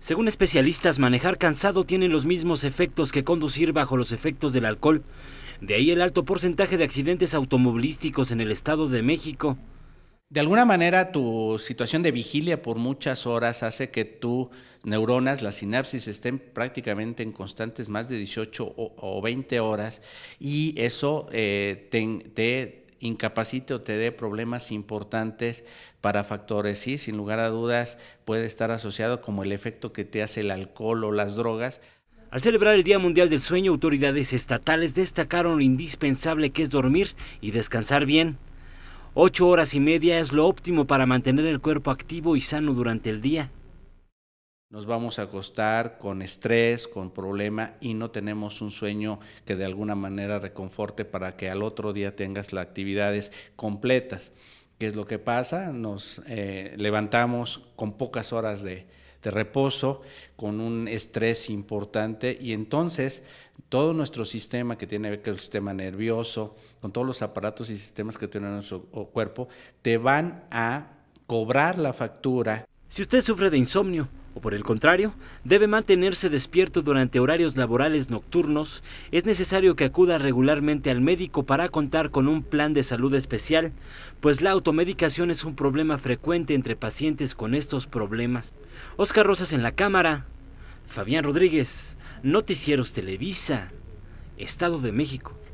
Según especialistas, manejar cansado tiene los mismos efectos que conducir bajo los efectos del alcohol. De ahí el alto porcentaje de accidentes automovilísticos en el Estado de México. De alguna manera tu situación de vigilia por muchas horas hace que tus neuronas, las sinapsis, estén prácticamente en constantes más de 18 o 20 horas y eso eh, te incapacite o te dé problemas importantes para factores. y sin lugar a dudas puede estar asociado como el efecto que te hace el alcohol o las drogas. Al celebrar el Día Mundial del Sueño, autoridades estatales destacaron lo indispensable que es dormir y descansar bien. Ocho horas y media es lo óptimo para mantener el cuerpo activo y sano durante el día nos vamos a acostar con estrés, con problema y no tenemos un sueño que de alguna manera reconforte para que al otro día tengas las actividades completas. ¿Qué es lo que pasa? Nos eh, levantamos con pocas horas de, de reposo, con un estrés importante y entonces todo nuestro sistema que tiene que ver con el sistema nervioso, con todos los aparatos y sistemas que tiene nuestro cuerpo, te van a cobrar la factura. Si usted sufre de insomnio, o por el contrario, debe mantenerse despierto durante horarios laborales nocturnos, es necesario que acuda regularmente al médico para contar con un plan de salud especial, pues la automedicación es un problema frecuente entre pacientes con estos problemas. Oscar Rosas en la cámara, Fabián Rodríguez, Noticieros Televisa, Estado de México.